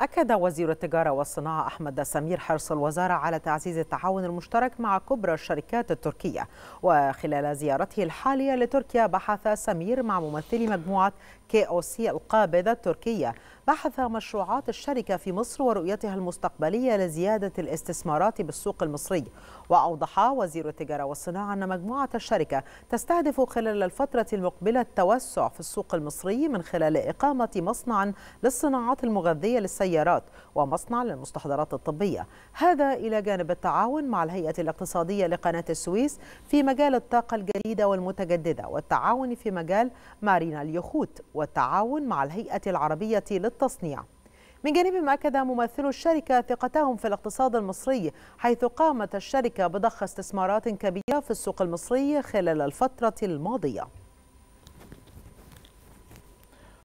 أكد وزير التجارة والصناعة أحمد سمير حرص الوزارة على تعزيز التعاون المشترك مع كبرى الشركات التركية وخلال زيارته الحالية لتركيا بحث سمير مع ممثلي مجموعة كي أو سي القابضة التركية بحث مشروعات الشركة في مصر ورؤيتها المستقبلية لزيادة الاستثمارات بالسوق المصري وأوضح وزير التجارة والصناعة أن مجموعة الشركة تستهدف خلال الفترة المقبلة التوسع في السوق المصري من خلال إقامة مصنع للصناعات المغذية للسيارات السيارات ومصنع للمستحضرات الطبية هذا إلى جانب التعاون مع الهيئة الاقتصادية لقناة السويس في مجال الطاقة الجديدة والمتجددة والتعاون في مجال مارينا اليخوت والتعاون مع الهيئة العربية للتصنيع من جانبهم أكد ممثلو الشركة ثقتهم في الاقتصاد المصري حيث قامت الشركة بضخ استثمارات كبيرة في السوق المصري خلال الفترة الماضية